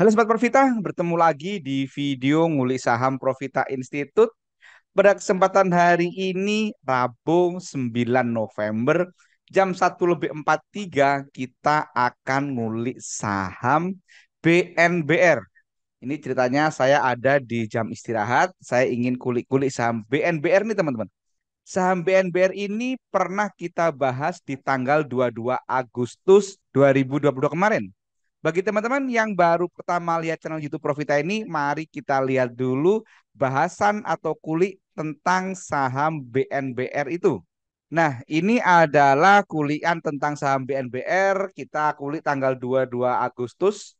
Halo Sobat Profita, bertemu lagi di video Ngulik Saham Profita Institute. Pada kesempatan hari ini, Rabu 9 November, jam 1 lebih 43, kita akan ngulik saham BNBR. Ini ceritanya saya ada di jam istirahat, saya ingin kulik-kulik saham BNBR nih teman-teman. Saham BNBR ini pernah kita bahas di tanggal 22 Agustus 2022 kemarin bagi teman-teman yang baru pertama lihat channel YouTube Profita ini, mari kita lihat dulu bahasan atau kulik tentang saham BNBR itu. Nah, ini adalah kulian tentang saham BNBR. Kita kulik tanggal 22 Agustus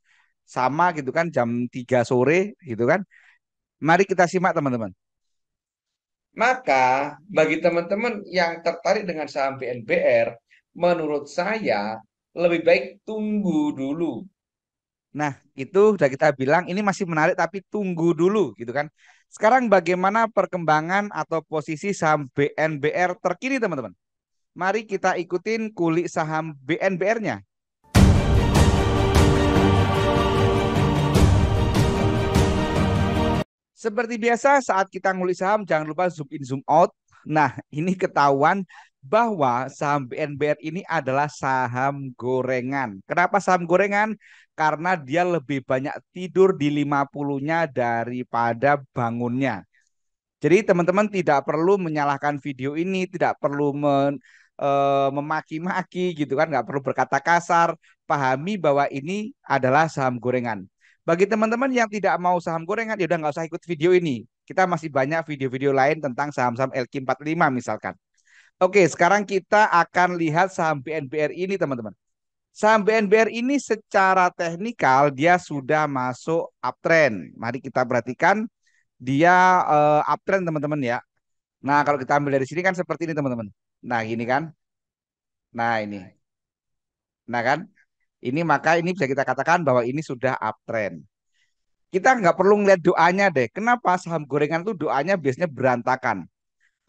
sama gitu kan jam 3 sore gitu kan. Mari kita simak teman-teman. Maka bagi teman-teman yang tertarik dengan saham BNBR, menurut saya lebih baik tunggu dulu. Nah, itu sudah kita bilang ini masih menarik tapi tunggu dulu gitu kan. Sekarang bagaimana perkembangan atau posisi saham BNBR terkini teman-teman? Mari kita ikutin kulik saham BNBR-nya. Seperti biasa saat kita ngulik saham jangan lupa zoom in zoom out. Nah, ini ketahuan bahwa saham BNBR ini adalah saham gorengan. Kenapa saham gorengan? Karena dia lebih banyak tidur di 50-nya daripada bangunnya. Jadi teman-teman tidak perlu menyalahkan video ini, tidak perlu men, e, memaki-maki gitu kan, nggak perlu berkata kasar. Pahami bahwa ini adalah saham gorengan. Bagi teman-teman yang tidak mau saham gorengan, ya udah nggak usah ikut video ini. Kita masih banyak video-video lain tentang saham-saham LQ45 misalkan. Oke, sekarang kita akan lihat saham BNBR ini, teman-teman. Saham BNBR ini secara teknikal dia sudah masuk uptrend. Mari kita perhatikan dia uh, uptrend, teman-teman ya. Nah, kalau kita ambil dari sini kan seperti ini, teman-teman. Nah, gini kan. Nah, ini. Nah, kan. Ini maka ini bisa kita katakan bahwa ini sudah uptrend. Kita nggak perlu ngeliat doanya deh. Kenapa saham gorengan itu doanya biasanya berantakan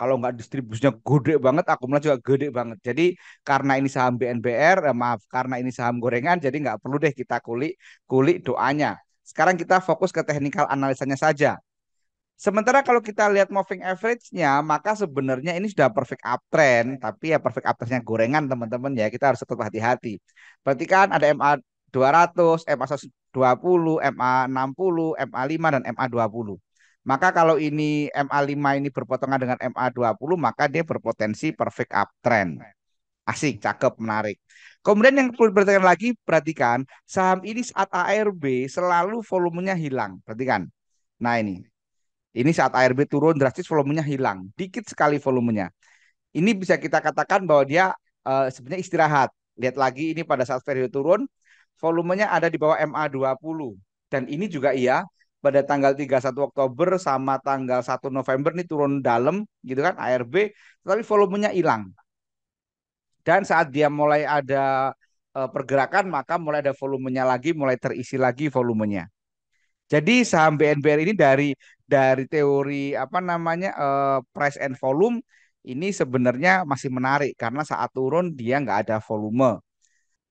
kalau nggak distribusinya gede banget, akumulasi juga gede banget. Jadi karena ini saham BNBR, eh, maaf, karena ini saham gorengan, jadi nggak perlu deh kita kulik kulik doanya. Sekarang kita fokus ke teknikal analisanya saja. Sementara kalau kita lihat moving average-nya, maka sebenarnya ini sudah perfect uptrend, tapi ya perfect uptrend-nya gorengan teman-teman ya, kita harus tetap hati-hati. Berarti kan ada MA 200, MA 120, MA 60, MA 5 dan MA 20. Maka kalau ini MA5 ini berpotongan dengan MA20 maka dia berpotensi perfect uptrend. Asik, cakep, menarik. Kemudian yang perlu diperhatikan lagi, perhatikan saham ini saat ARB selalu volumenya hilang. Perhatikan. Nah ini, ini saat ARB turun drastis volumenya hilang, dikit sekali volumenya. Ini bisa kita katakan bahwa dia uh, sebenarnya istirahat. Lihat lagi ini pada saat periode turun, volumenya ada di bawah MA20 dan ini juga iya pada tanggal 31 Oktober sama tanggal 1 November ini turun dalam gitu kan ARB tapi volumenya hilang. Dan saat dia mulai ada uh, pergerakan maka mulai ada volumenya lagi, mulai terisi lagi volumenya. Jadi saham BNBR ini dari dari teori apa namanya uh, price and volume ini sebenarnya masih menarik karena saat turun dia nggak ada volume.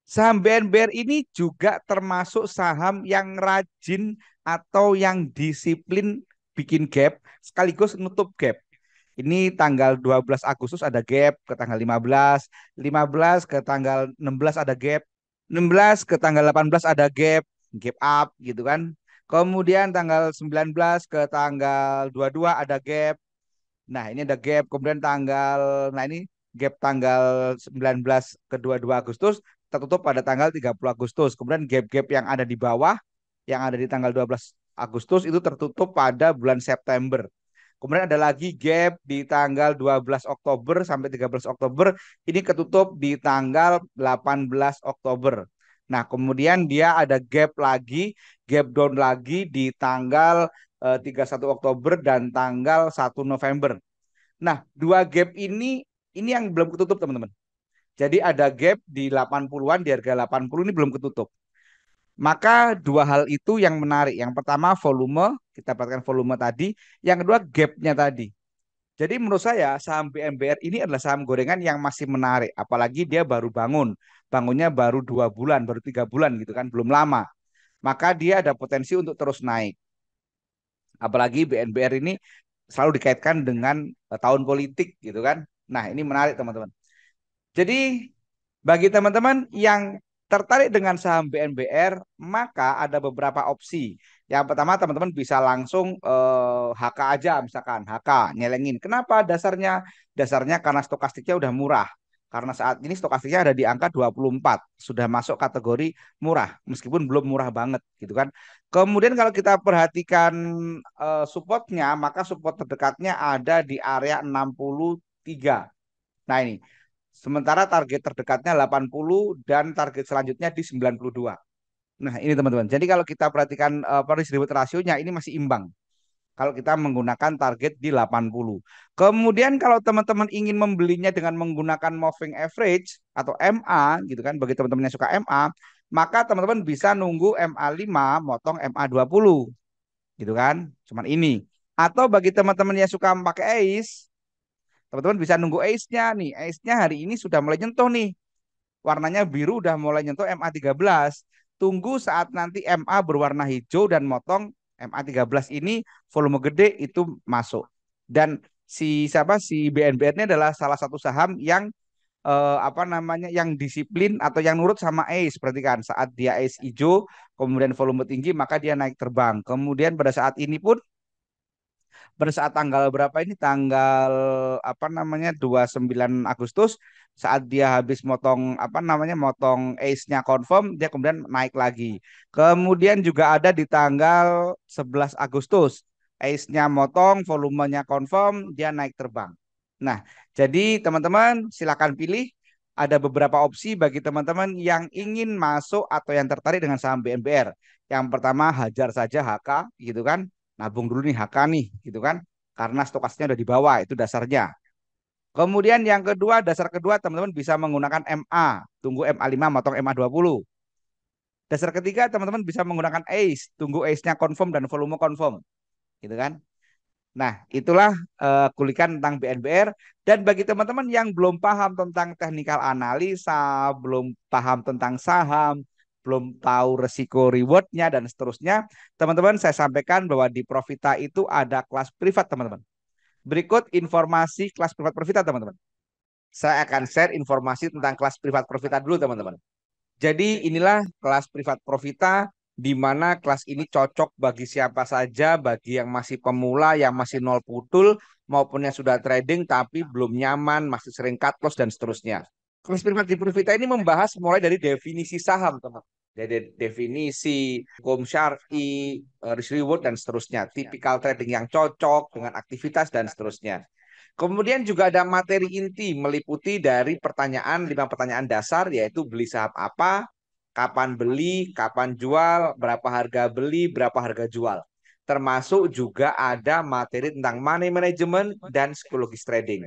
Saham BNBR ini juga termasuk saham yang rajin atau yang disiplin bikin gap sekaligus nutup gap. Ini tanggal 12 Agustus ada gap ke tanggal 15, 15 ke tanggal 16 ada gap, 16 ke tanggal 18 ada gap, gap up gitu kan. Kemudian tanggal 19 ke tanggal 22 ada gap. Nah, ini ada gap. Kemudian tanggal nah ini gap tanggal 19 ke 22 Agustus tertutup pada tanggal 30 Agustus. Kemudian gap-gap yang ada di bawah yang ada di tanggal 12 Agustus itu tertutup pada bulan September. Kemudian ada lagi gap di tanggal 12 Oktober sampai 13 Oktober ini ketutup di tanggal 18 Oktober. Nah, kemudian dia ada gap lagi, gap down lagi di tanggal eh, 31 Oktober dan tanggal 1 November. Nah, dua gap ini ini yang belum ketutup, teman-teman. Jadi ada gap di 80-an di harga 80 ini belum ketutup. Maka dua hal itu yang menarik. Yang pertama volume, kita dapatkan volume tadi. Yang kedua gapnya tadi. Jadi menurut saya saham BMBR ini adalah saham gorengan yang masih menarik. Apalagi dia baru bangun. Bangunnya baru dua bulan, baru tiga bulan gitu kan. Belum lama. Maka dia ada potensi untuk terus naik. Apalagi BNBR ini selalu dikaitkan dengan eh, tahun politik gitu kan. Nah ini menarik teman-teman. Jadi bagi teman-teman yang tertarik dengan saham BNBR, maka ada beberapa opsi. Yang pertama teman-teman bisa langsung eh, HK aja misalkan, HK nyelengin. Kenapa dasarnya? Dasarnya karena stokastiknya udah murah. Karena saat ini stokastiknya ada di angka 24, sudah masuk kategori murah meskipun belum murah banget gitu kan. Kemudian kalau kita perhatikan eh, supportnya, maka support terdekatnya ada di area 63. Nah ini Sementara target terdekatnya 80 dan target selanjutnya di 92. Nah, ini teman-teman. Jadi kalau kita perhatikan uh, per distribute rasionya ini masih imbang. Kalau kita menggunakan target di 80. Kemudian kalau teman-teman ingin membelinya dengan menggunakan moving average atau MA gitu kan bagi teman-teman yang suka MA, maka teman-teman bisa nunggu MA5 motong MA20. Gitu kan? Cuman ini. Atau bagi teman-teman yang suka pakai ACE, Teman-teman bisa nunggu ace-nya nih. Ace-nya hari ini sudah mulai nyentuh nih. Warnanya biru udah mulai nyentuh MA13. Tunggu saat nanti MA berwarna hijau dan motong MA13 ini volume gede itu masuk. Dan si siapa si bnb ini adalah salah satu saham yang eh, apa namanya yang disiplin atau yang nurut sama ACE. kan saat dia ACE hijau kemudian volume tinggi maka dia naik terbang. Kemudian pada saat ini pun pada saat tanggal berapa ini tanggal apa namanya 29 Agustus saat dia habis motong apa namanya motong ace-nya confirm dia kemudian naik lagi. Kemudian juga ada di tanggal 11 Agustus ace-nya motong, volumenya confirm, dia naik terbang. Nah, jadi teman-teman silakan pilih ada beberapa opsi bagi teman-teman yang ingin masuk atau yang tertarik dengan saham BNBR. Yang pertama hajar saja HK gitu kan nabung dulu nih HK nih gitu kan karena stokasnya udah di bawah itu dasarnya. Kemudian yang kedua dasar kedua teman-teman bisa menggunakan MA, tunggu MA5 motong MA20. Dasar ketiga teman-teman bisa menggunakan ACE, tunggu ACE-nya confirm dan volume confirm. Gitu kan? Nah, itulah uh, kulikan tentang BNBR dan bagi teman-teman yang belum paham tentang teknikal analisa, belum paham tentang saham, belum tahu resiko rewardnya dan seterusnya, teman-teman saya sampaikan bahwa di Profita itu ada kelas privat teman-teman. Berikut informasi kelas privat Profita teman-teman. Saya akan share informasi tentang kelas privat Profita dulu teman-teman. Jadi inilah kelas privat Profita di mana kelas ini cocok bagi siapa saja, bagi yang masih pemula, yang masih nol putul, maupun yang sudah trading tapi belum nyaman, masih sering cut loss dan seterusnya. Kelas primat di Purvita ini membahas mulai dari definisi saham, teman. Jadi definisi, hukum syari, eh, risk reward, dan seterusnya. Tipikal trading yang cocok dengan aktivitas, dan seterusnya. Kemudian juga ada materi inti meliputi dari pertanyaan, lima pertanyaan dasar, yaitu beli saham apa, kapan beli, kapan jual, berapa harga beli, berapa harga jual termasuk juga ada materi tentang money management dan psikologis trading.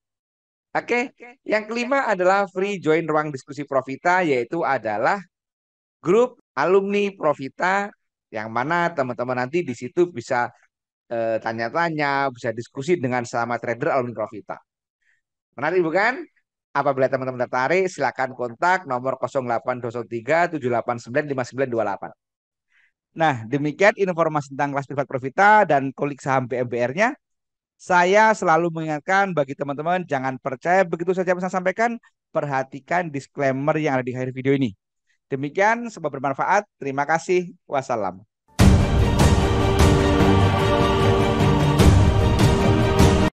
Oke, okay. yang kelima adalah free join ruang diskusi Profita, yaitu adalah grup alumni Profita yang mana teman-teman nanti di situ bisa eh, tanya-tanya, bisa diskusi dengan sama trader alumni Profita. Menarik bukan? Apabila teman-teman tertarik, silakan kontak nomor 0823 789 5928. Nah, demikian informasi tentang kelas privat Profita dan kolik saham bmbr nya saya selalu mengingatkan bagi teman-teman jangan percaya begitu saja pesan sampaikan, perhatikan disclaimer yang ada di akhir video ini. Demikian, semoga bermanfaat. Terima kasih. Wassalam.